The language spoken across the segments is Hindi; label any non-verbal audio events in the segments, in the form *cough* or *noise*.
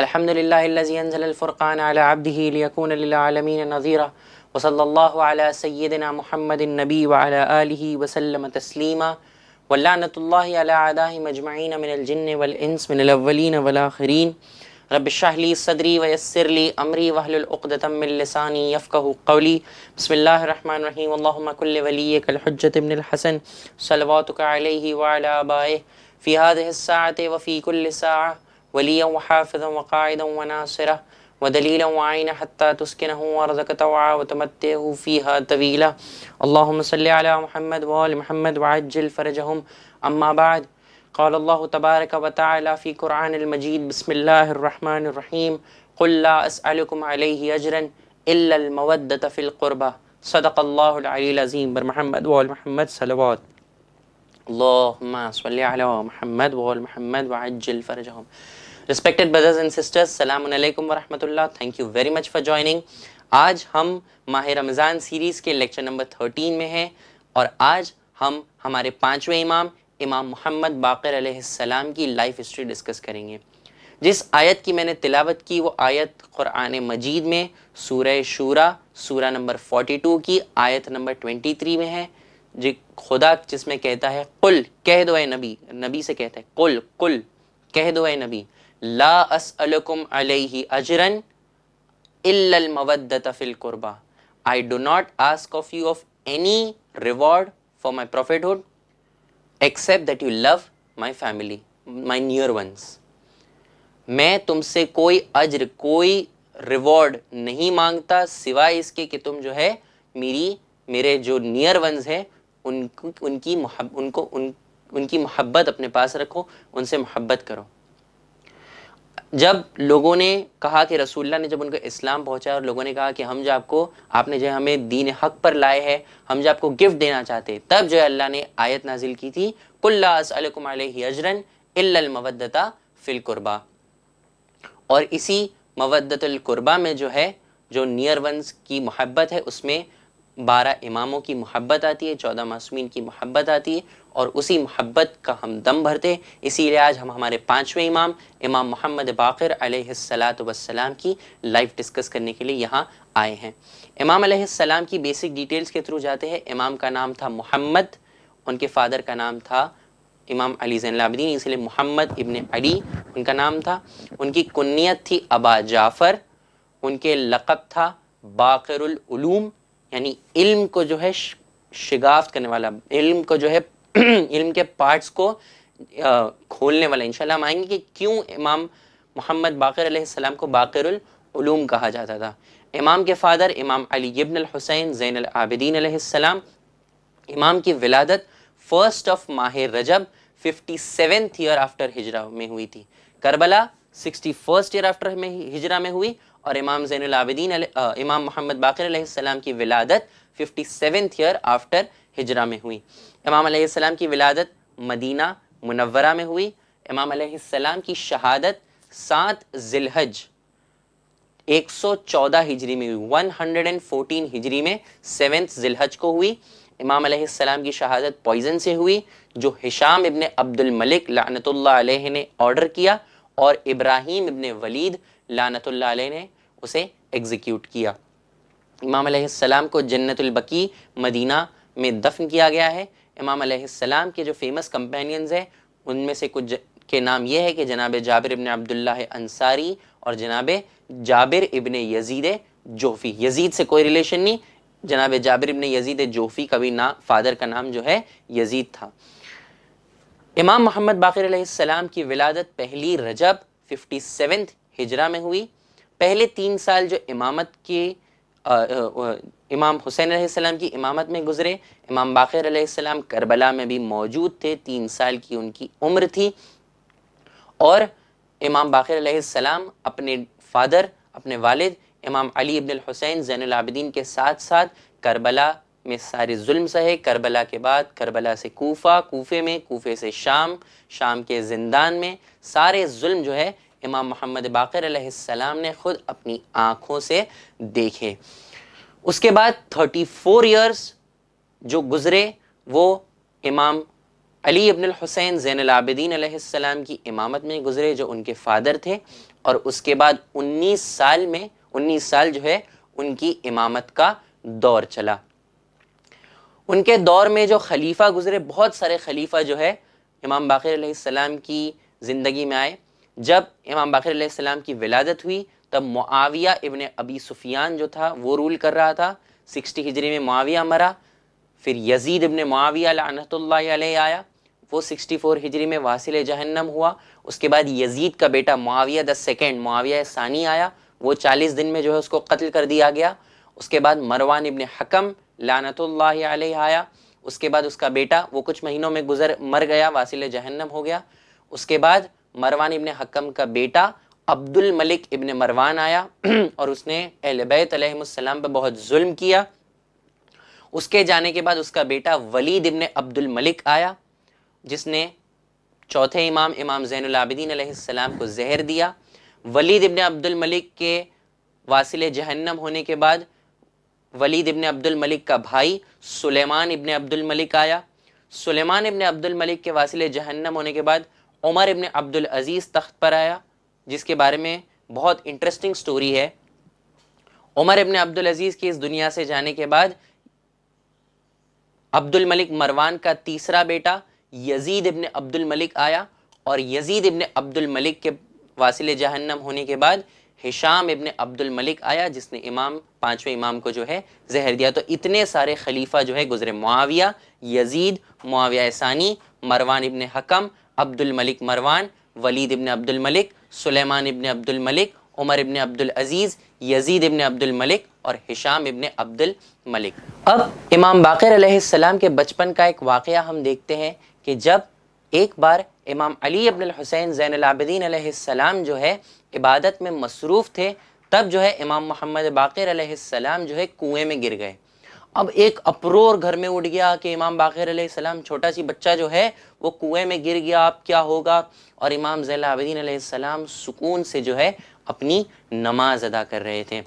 الحمد لله الذي أنزل الفرقان على عبده ليكون للعالمين نظيرا وصلى الله على سيدنا محمد النبي وعلى آله وسلم تسليما ولعنة الله على عداه مجمعين من الجن والإنس من الأولين والآخرين رب اشرح لي صدري ويسر لي امري واحلل عقدة من لساني يفقه قولي بسم الله الرحمن الرحيم اللهم كل وليك الحجة ابن الحسن صلواتك عليه وعلى آبائه في هذه الساعة وفي كل ساعة وليا وحافظا وقاعدا وناصرا ودليلا وعينا حتى تسكنه وارزك طوعا وتمتعه فيها طويلا اللهم صل على محمد وآل محمد وعجل فرجهم أما بعد قال الله تبارك وتعالى في قرآن المجيد بسم الله الرحمن الرحيم قل لا أسألكم عليه أجرا إلا المودة في القربى صدق الله العلي العظيم بر محمد وآل محمد صلوات اللهم صل على محمد وآل محمد وعجل فرجهم रिस्पेक्टेड ब्रदर्स एंड सिस्टर्स सलामकुम वरहमतुल्ला thank you very much for joining आज हम माह रमज़ान सीरीज़ के लेक्चर नंबर थर्टीन में हैं और आज हम हमारे पाँचवें इमाम इमाम मोहम्मद बाकर सलाम की लाइफ हिस्ट्री डिस्कस करेंगे जिस आयत की मैंने तिलावत की वो आयत क़ुरान मजीद में सूरह शूरा सूरा नंबर टू की आयत नंबर ट्वेंटी थ्री में है जी खुदा जिसमें कहता है कुल कह दो नबी नबी से कहता है कुल कुल कह दो नबी ला असअलकुम अलैहि अजरन इल्लल मवद्दत I do not ask of you of any reward for my prophethood except that you love my family my near ones मैं तुमसे कोई अज्र कोई रिवॉर्ड नहीं मांगता सिवाय इसके कि तुम जो है मेरी मेरे जो नियर वंस हैं उन उनकी उनको उन उनकी मोहब्बत अपने पास रखो उनसे मोहब्बत करो जब लोगों ने कहा कि रसूलुल्लाह ने जब उनको इस्लाम पहुंचाया और लोगों ने कहा कि हम जो आपको आपने जो हमें दीन हक पर लाए हैं हम जो आपको गिफ्ट देना चाहते तब जो अल्लाह ने आयत नाजिल की थी कुल्लाजरन मवदता फिलकुरबा और इसी मवदतुल में जो है जो नियर वंस की मोहब्बत है उसमें बारह इमामों की मोहब्बत आती है चौदह मासूमिन की मोहब्बत आती है और उसी मोहब्बत का हम दम भरते इसीलिए आज हम हमारे पाँचवें इमाम इमाम मोहम्मद बाकर सलात वसलाम की लाइफ डिस्कस करने के लिए यहाँ आए हैं इमाम सलाम की बेसिक डिटेल्स के थ्रू जाते हैं इमाम का नाम था मोहम्मद उनके फादर का नाम था इमाम अली जैनलाबद्दीन इसलिए मोहम्मद इबन अली उनका नाम था उनकी कुन्नीत थी अबा जाफ़र उनके लक़ब था बाकरूम यानी इल्म को जो है शिगाफ करने वाला इल्म को जो है *clears throat* इल्म के पार्ट्स को खोलने वाला इंशाल्लाह हम आएंगे कि क्यों इमाम मोहम्मद बाकर सलाम को बाकरम कहा जाता था इमाम के फादर इमाम अली इब्न हुसैन ज़ैन आबिदीन सलाम इमाम की विलादत फर्स्ट ऑफ माह Rajab fifty seventh year after हिजरा में हुई थी Karbala sixty first year after में हिजरा में हुई और इमाम जैनदीन इमाम मोहम्मद बाकर की विलादत फिफ्टी सेवन्थ ईयर आफ्टर हिजरा में हुई इमाम की विलादत मदीना मुनवरा में हुई इमाम की शहादत सात जिलहज 114 हिजरी में हुई 114 हिजरी में सेवेंथ जिलहज को हुई इमाम की शहादत पॉइजन से हुई जो हिशाम इबन अब्दुल मलिक लानतुल्ला ने ऑर्डर किया और इब्राहिम इबन वलीद लानतुल्ला ने उसे एग्जीक्यूट किया इमाम सलाम को जन्नतुलबकी मदीना में दफन किया गया है इमाम सलाम के जो फेमस कंपेनियंस हैं उनमें से कुछ के नाम ये है कि जनाब जाबिर इबन अब्दुल्ला अंसारी और जनाब Jabir ibn Yazid Jofi Yazid से कोई रिलेशन नहीं जनाब जाबिर इबन यजीद जोफ़ी का भी ना फादर का नाम जो है यजीद था इमाम मोहम्मद बाकी की विलादत पहली रजब फिफ्टी सेवन हिजरा में हुई पहले तीन साल जो इमामत के इमाम हुसैन सलाम की इमामत में गुजरे इमाम बाक़र सलाम करबला में भी मौजूद थे तीन साल की उनकी उम्र थी और इमाम बाक़र सलाम अपने फादर अपने वालिद इमाम अली इब्न हुसैन अबिदीन के साथ साथ करबला में सारे जुल्म सहे करबला के बाद करबला से कोफ़ा कोफ़े में कोफ़े से शाम शाम के जिंदान में सारे जुल्म जो है इमाम मोहम्मद बाकर सलाम ने खुद अपनी आँखों से देखे उसके बाद 34 इयर्स जो गुज़रे वो इमाम अली इब्न हुसैन ज़ैन आबिदीन सलाम की इमामत में गुज़रे जो उनके फ़ादर थे और उसके बाद 19 साल में 19 साल जो है उनकी इमामत का दौर चला उनके दौर में जो खलीफा गुज़रे बहुत सारे खलीफा जो है इमाम बाकी सलाम की ज़िंदगी में आए जब इमाम बाकर सलाम की विलादत हुई तब मुआविया इबन अबी सुफियान जो था वो रूल कर रहा था सिक्सटी हिजरी में मुआविया मरा फिर यजीद इबन मुआविया लानतुल्ला आया वो 64 हिजरी में वासिल जहन्नम हुआ उसके बाद यजीद का बेटा मुआविया द सेकेंड मुआविया सानी आया वो 40 दिन में जो है उसको कत्ल कर दिया गया उसके बाद मरवान इबन हकम लानत आया उसके बाद उसका बेटा वो कुछ महीनों में गुजर मर गया वासिल जहन्नम हो गया उसके बाद मरवान इबन हकम का बेटा अब्दुल मलिक इबन मरवान आया *clears throat* और उसने अहलबैतम पर बहुत जुल्म किया उसके जाने के बाद उसका बेटा वलीद इबन अब्दुल मलिक आया जिसने चौथे इमाम इमाम जैनआबिदीन को जहर दिया वलीद इबन अब्दुल मलिक के वासिल जहन्नम होने के बाद वलीद इबन अब्दुल मलिक का भाई सुलेमान इबन अब्दुल मलिक आया सुलेमान इबन अब्दुल मलिक के वासिल जहन्नम होने के बाद उमर इबन अब्दुल अज़ीज़ तख्त पर आया जिसके बारे में बहुत इंटरेस्टिंग स्टोरी है उमर इबन अब्दुल अज़ीज़ के इस दुनिया से जाने के बाद अब्दुल मलिक मरवान का तीसरा बेटा यजीद इबन अब्दुल मलिक आया और यजीद इबन अब्दुल मलिक के वासिल जहन्नम होने के बाद हिशाम इबन अब्दुल मलिक आया जिसने इमाम पांचवें इमाम को जो है जहर दिया तो इतने सारे खलीफा जो है गुजरे मुआविया यजीद मुआविया सानी Marwan ibn Hakam Abdul Malik Marwan Walid ibn Abdul Malik Sulaiman ibn Abdul Malik Umar ibn Abdul Aziz Yazid ibn Abdul Malik और हिशाम इबन अब्दुल मलिक अब इमाम बाकर सलाम के बचपन का एक वाक़ हम देखते हैं कि जब एक बार इमाम अली अब्न हुसैन ज़ैनआबदीन सलाम जो है इबादत में मसरूफ़ थे तब जो है इमाम मोहम्मद बाकर सलाम जो है कुएँ में गिर गए अब एक अप्रोर घर में उठ गया कि इमाम बाकर सलाम छोटा सी बच्चा जो है वो कुएं में गिर गया अब क्या होगा और इमाम जैलाबीन सलाम सुकून से जो है अपनी नमाज अदा कर रहे थे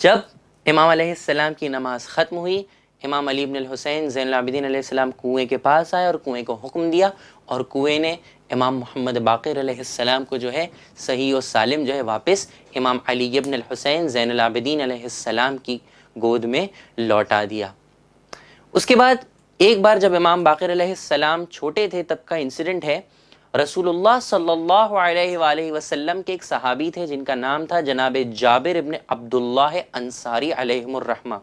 जब इमाम सलाम की नमाज ख़त्म हुई इमाम अली इबन हुसैन जैनलाबिदीन सलाम कुएं के पास आए और कुएं को हुक्म दिया और कुएँ ने इमाम मोहम्मद बाकर सलाम को जो है सही और सालिम जो है वापस इमाम अली इबन हुसैन जैनलाबिदीन सलाम की गोद में लौटा दिया उसके बाद एक बार जब इमाम बाकर सलाम छोटे थे तब का इंसिडेंट है रसूलुल्लाह सल्लल्लाहु अलैहि वसल्लम के एक सहाबी थे जिनका नाम था जनाब जाबिर इब्ने अब्दुल्लाह अंसारी अलहमर्रहमा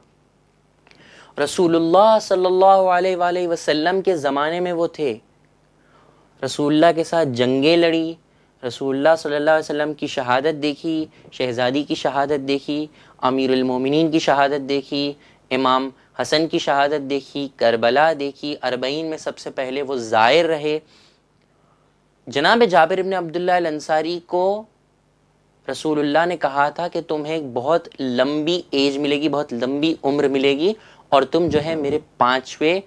रसूलुल्लाह सल्लल्लाहु अलैहि वसल्लम के ज़माने में वो थे रसूलुल्लाह के साथ जंगें लड़ी रसूलुल्लाह सल्लल्लाहु अलैहि वसल्लम की शहादत देखी शहज़ादी की शहादत देखी अमीरमिन की शहादत देखी इमाम हसन की शहादत देखी करबला देखी अरबईन में सबसे पहले वो ज़ायर रहे जनाब जाबिर इबन अब्दुल्ला अंसारी को रसूलुल्लाह ने कहा था कि तुम्हें एक बहुत लंबी एज मिलेगी बहुत लंबी उम्र मिलेगी और तुम जो है मेरे पाँचवें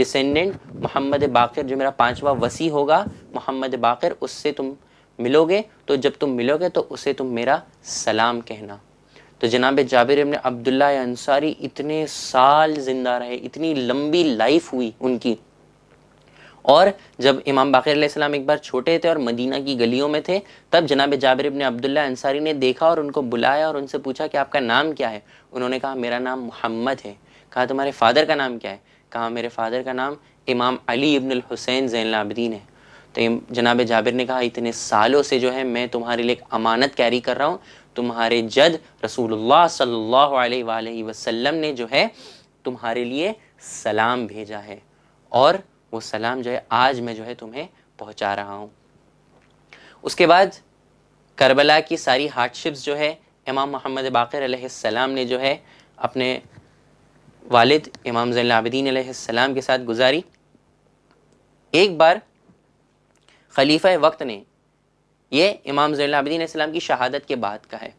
डिसेंडेंट मोहम्मद बाकर जो मेरा पाँचवा वसी होगा मोहम्मद बाकर उससे तुम मिलोगे तो जब तुम मिलोगे तो उसे तुम मेरा सलाम कहना तो जनाब जाबिर इबन अब्दुल्ला अंसारी इतने साल जिंदा रहे इतनी लंबी लाइफ हुई उनकी और जब इमाम बाकर सलाम एक बार छोटे थे और मदीना की गलियों में थे तब जनाब जाबिर इबन अब्दुल्ला अंसारी ने देखा और उनको बुलाया और उनसे पूछा कि आपका नाम क्या है उन्होंने कहा मेरा नाम मोहम्मद है कहा तुम्हारे फ़ादर का नाम क्या है कहा मेरे फ़ादर का नाम इमाम अली इबन हुसैन जैन लाबदीन है तो जनाब जाबिर ने कहा इतने सालों से जो है मैं तुम्हारे लिए अमानत कैरी कर रहा हूँ तुम्हारे जद रसूलुल्लाह सल्लल्लाहु अलैहि वसल्लम ने जो है तुम्हारे लिए सलाम भेजा है और वो सलाम जो है आज मैं जो है तुम्हें पहुँचा रहा हूँ उसके बाद करबला की सारी हार्डशिप्स जो है इमाम मोहम्मद बाकर सलाम ने जो है अपने वालिद इमाम जैन आबदीन सलाम के साथ गुजारी एक बार खलीफा वक्त ने ये इमाम जैनलाबिदीन इस्लाम की शहादत के बाद का है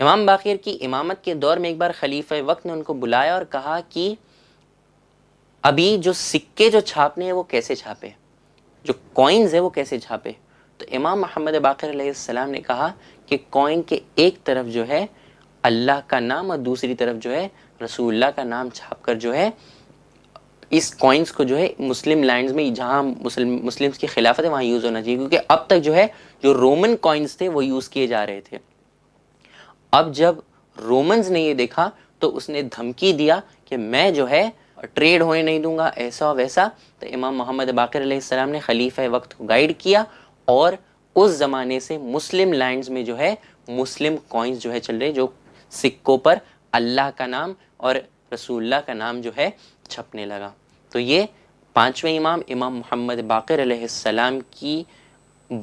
इमाम बाखिर की इमामत के दौर में एक बार खलीफा वक्त ने उनको बुलाया और कहा कि अभी जो सिक्के जो छापने हैं वो कैसे छापे जो कॉइन्स है वो कैसे छापे तो इमाम महमद बाकर ने कहा कि कॉइन के एक तरफ जो है अल्लाह का नाम और दूसरी तरफ जो है रसूल्ला का नाम छाप कर जो है इस कॉइन्स को जो है मुस्लिम लैंड्स में जहाँ मुस्लिम मुस्लिम्स की खिलाफत है वहाँ यूज़ होना चाहिए क्योंकि अब तक जो है जो रोमन कॉइन्स थे वो यूज़ किए जा रहे थे अब जब रोमन्स ने ये देखा तो उसने धमकी दिया कि मैं जो है ट्रेड होने नहीं दूंगा ऐसा वैसा तो इमाम मोहम्मद बाकर सलाम ने खलीफ वक्त को गाइड किया और उस ज़माने से मुस्लिम लैंड्स में जो है मुस्लिम कॉइन्स जो है चल रहे जो सिक्कों पर अल्लाह का नाम और रसूल्ला का नाम जो है छपने लगा तो ये पाँचवें इमाम इमाम मोहम्मद बाकर सलाम की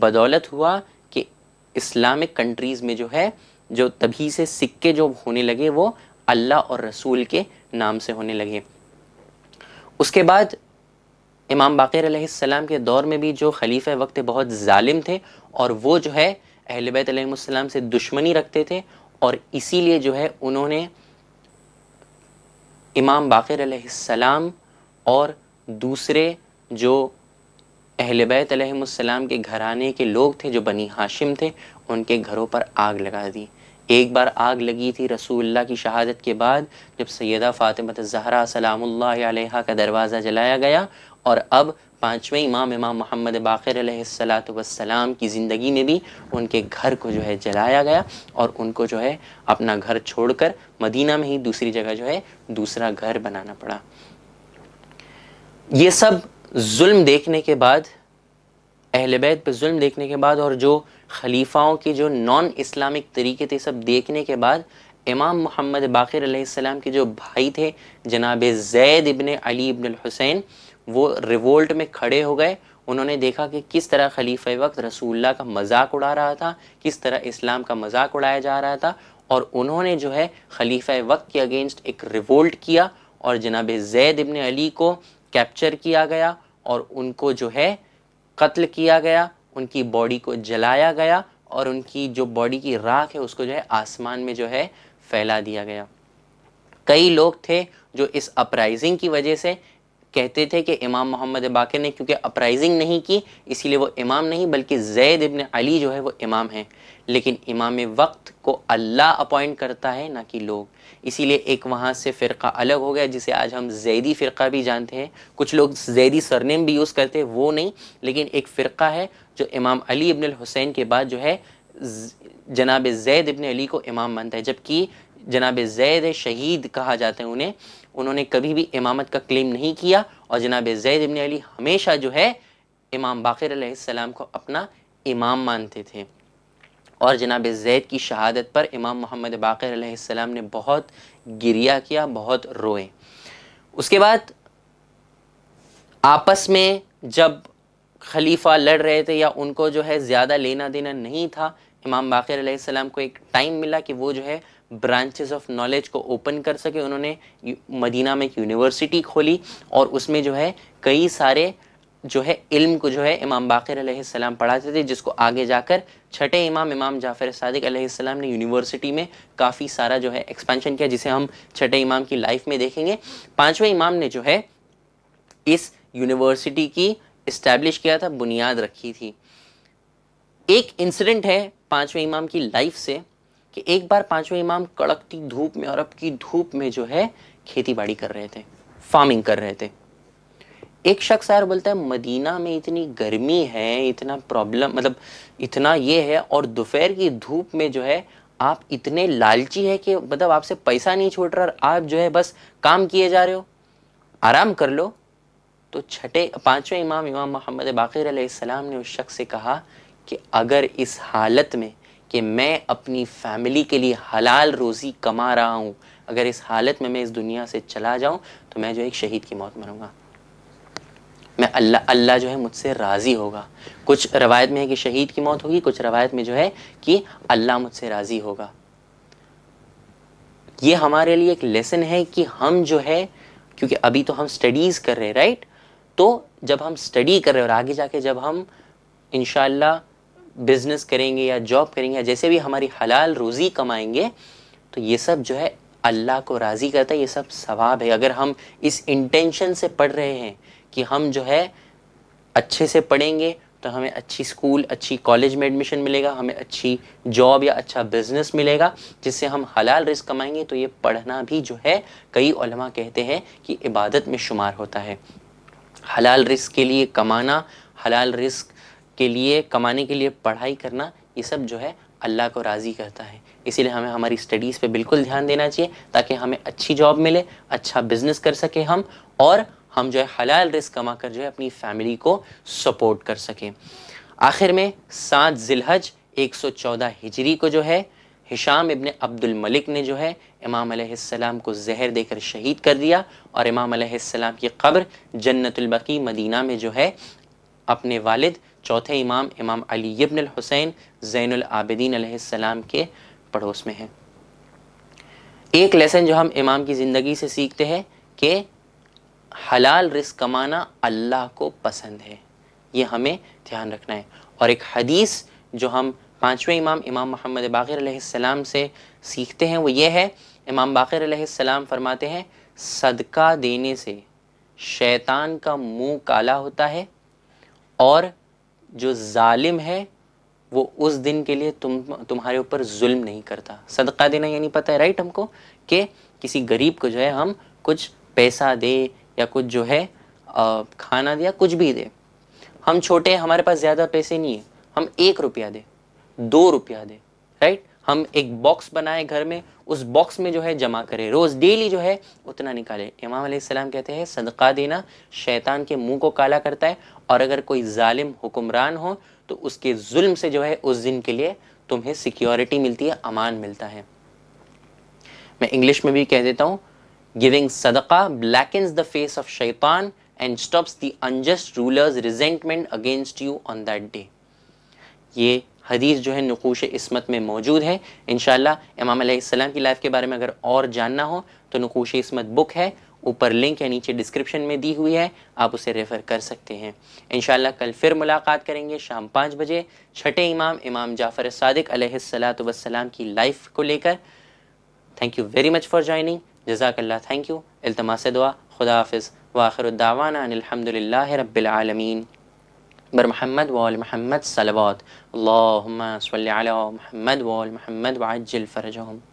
बदौलत हुआ कि इस्लामिक कंट्रीज़ में जो है जो तभी से सिक्के जो होने लगे वो अल्लाह और रसूल के नाम से होने लगे उसके बाद इमाम बाकर सलाम के दौर में भी जो खलीफ़ वक्त बहुत ालिम थे और वो जो है अहल बैतम से दुश्मनी रखते थे और इसीलिए जो है उन्होंने इमाम बाकर सलाम और दूसरे जो अहल बैत के घराने के लोग थे जो बनी हाशिम थे उनके घरों पर आग लगा दी एक बार आग लगी थी रसूलुल्लाह की शहादत के बाद जब सैदा फ़ातिमत जहरा सलाम का दरवाज़ा जलाया गया और अब पाँचवें इमाम इमाम मोहम्मद बाकर सलाम की ज़िंदगी में भी उनके घर को जो है जलाया गया और उनको जो है अपना घर छोड़कर मदीना में ही दूसरी जगह जो है दूसरा घर बनाना पड़ा ये सब जुल्म देखने के बाद अहल बैत पर जुल्म देखने के बाद और जो खलीफाओं के जो नॉन इस्लामिक तरीके थे सब देखने के बाद इमाम मोहम्मद बाकर अलैहिस्सलाम के जो भाई थे जनाब जैद इबन अली इबन हुसैन वो रिवोल्ट में खड़े हो गए उन्होंने देखा कि किस तरह ख़लीफ़ा वक्त रसूल्ला का मजाक उड़ा रहा था किस तरह इस्लाम का मजाक उड़ाया जा रहा था और उन्होंने जो है खलीफ वक्त के अगेंस्ट एक रिवोल्ट किया और जनाब जैद इबन अली को कैप्चर किया गया और उनको जो है कत्ल किया गया उनकी बॉडी को जलाया गया और उनकी जो बॉडी की राख है उसको जो है आसमान में जो है फैला दिया गया कई लोग थे जो इस अपराइजिंग की वजह से कहते थे कि इमाम मोहम्मद बाकर ने क्योंकि अपराइजिंग नहीं की इसीलिए वो इमाम नहीं बल्कि जैद इबन अली जो है वो इमाम है लेकिन इमाम वक्त को अल्लाह अपॉइंट करता है ना कि लोग इसीलिए एक वहाँ से फ़िरका अलग हो गया जिसे आज हम जैदी फ़िरका भी जानते हैं कुछ लोग जैदी सरनेम भी यूज़ करते हैं वो नहीं लेकिन एक फ़िरका है जो इमाम अली इबन हुसैन के बाद जो है जनाब जैद इबन अली को इमाम मानता है जबकि जनाब जैद शहीद कहा जाता है उन्हें उन्होंने कभी भी इमामत का क्लेम नहीं किया और जनाब जैद इबन अली हमेशा जो है इमाम बाकर को अपना इमाम मानते थे और जनाब जैद की शहादत पर इमाम मोहम्मद बाकर ने बहुत गिरिया किया बहुत रोए उसके बाद आपस में जब खलीफा लड़ रहे थे या उनको जो है ज़्यादा लेना देना नहीं था इमाम बाकर को एक टाइम मिला कि वो जो है ब्रांचेस ऑफ नॉलेज को ओपन कर सके उन्होंने मदीना में एक यूनिवर्सिटी खोली और उसमें जो है कई सारे जो है इल्म को जो है इमाम बाकर सलाम पढ़ाते थे जिसको आगे जाकर छठे इमाम इमाम जाफर सदक सलाम ने यूनिवर्सिटी में काफ़ी सारा जो है एक्सपेंशन किया जिसे हम छठे इमाम की लाइफ में देखेंगे पाँचवें इमाम ने जो है इस यूनिवर्सिटी की इस्टेब्लिश किया था बुनियाद रखी थी एक इंसिडेंट है पाँचवें इमाम की लाइफ से कि एक बार पांचवें इमाम कड़कती धूप में और अब की धूप में जो है खेती बाड़ी कर रहे थे फार्मिंग कर रहे थे एक शख्स यार बोलता है मदीना में इतनी गर्मी है इतना प्रॉब्लम मतलब इतना ये है और दोपहर की धूप में जो है आप इतने लालची है कि मतलब आपसे पैसा नहीं छोड़ रहा आप जो है बस काम किए जा रहे हो आराम कर लो तो छठे पांचवें इमाम इमाम मोहम्मद बाकी ने उस शख्स से कहा कि अगर इस हालत में कि मैं अपनी फैमिली के लिए हलाल रोज़ी कमा रहा हूँ अगर इस हालत में मैं इस दुनिया से चला जाऊँ तो मैं जो एक शहीद की मौत मरूँगा मैं अल्लाह अल्लाह जो है मुझसे राज़ी होगा कुछ रवायत में है कि शहीद की मौत होगी कुछ रवायत में जो है कि अल्लाह मुझसे राज़ी होगा ये हमारे लिए एक लेसन है कि हम जो है क्योंकि अभी तो हम स्टडीज़ कर रहे हैं राइट तो जब हम स्टडी कर रहे हैं और आगे जाके जब हम इनशाला बिज़नेस करेंगे या जॉब करेंगे या जैसे भी हमारी हलाल रोज़ी कमाएंगे तो ये सब जो है अल्लाह को राज़ी करता है ये सब सवाब है अगर हम इस इंटेंशन से पढ़ रहे हैं कि हम जो है अच्छे से पढ़ेंगे तो हमें अच्छी स्कूल अच्छी कॉलेज में एडमिशन मिलेगा हमें अच्छी जॉब या अच्छा बिजनेस मिलेगा जिससे हम हलाल रिस्क कमाएंगे तो ये पढ़ना भी जो है कई उलमा कहते हैं कि इबादत में शुमार होता है हलाल रिस्क के लिए कमाना हलाल रिस्क के लिए कमाने के लिए पढ़ाई करना ये सब जो है अल्लाह को राज़ी करता है इसीलिए हमें हमारी स्टडीज़ पे बिल्कुल ध्यान देना चाहिए ताकि हमें अच्छी जॉब मिले अच्छा बिजनेस कर सके हम और हम जो है हलाल रिस्क कमा कर जो है अपनी फैमिली को सपोर्ट कर सकें आखिर में सात जिलहज 114 हिजरी को जो है हिशाम इबन अब्दुल मलिक ने जो है इमाम अलैहिस्सलाम को जहर देकर शहीद कर दिया और इमाम अलैहिस्सलाम की कब्र बकी मदीना में जो है अपने वालिद चौथे इमाम इमाम अली इब्न हुसैन ज़ैन आबदीन के पड़ोस में हैं एक लेसन जो हम इमाम की ज़िंदगी से सीखते हैं कि हलाल रिस्क कमाना अल्लाह को पसंद है ये हमें ध्यान रखना है और एक हदीस जो हम पाँचवें इमाम इमाम मोहम्मद बाक़र सलाम से सीखते हैं वो ये है इमाम बाक़र सलाम फरमाते हैं सदका देने से शैतान का मुंह काला होता है और जो जालिम है वो उस दिन के लिए तुम तुम्हारे ऊपर जुल्म नहीं करता सदका देना यानी पता है राइट हमको कि किसी गरीब को जो है हम कुछ पैसा दे या कुछ जो है खाना दे या कुछ भी दे हम छोटे हमारे पास ज़्यादा पैसे नहीं है हम एक रुपया दे दो रुपया दे राइट हम एक बॉक्स बनाए घर में उस बॉक्स में जो है जमा करें रोज़ डेली जो है उतना निकालें इमाम सलाम कहते हैं सदका देना शैतान के मुंह को काला करता है और अगर कोई ालिम हुक्मरान हो तो उसके जुल्म से जो है उस दिन के लिए तुम्हें सिक्योरिटी मिलती है अमान मिलता है मैं इंग्लिश में भी कह देता हूँ गिविंग सदका ब्लैक द फेस ऑफ शैतान and stops the unjust rulers resentment against you on that day ये हदीस जो है नकूश इसमत में मौजूद है इन इमाम सलाम की लाइफ के बारे में अगर और जानना हो तो नकूश इसमत बुक है ऊपर लिंक या नीचे डिस्क्रिप्शन में दी हुई है आप उसे रेफ़र कर सकते हैं इन कल फिर मुलाकात करेंगे शाम पाँच बजे छठे इमाम इमाम जाफ़र सदक सलाम की लाइफ को लेकर thank you very much for joining जजाकल्ला थैंक यू अल्तमास दुआ खुदा हाफ़ वाखिर दावाना अनिलहमदिल्ला रबालमीन بر محمد وآل محمد صلوات اللهم صل على محمد وآل محمد وعجل فرجهم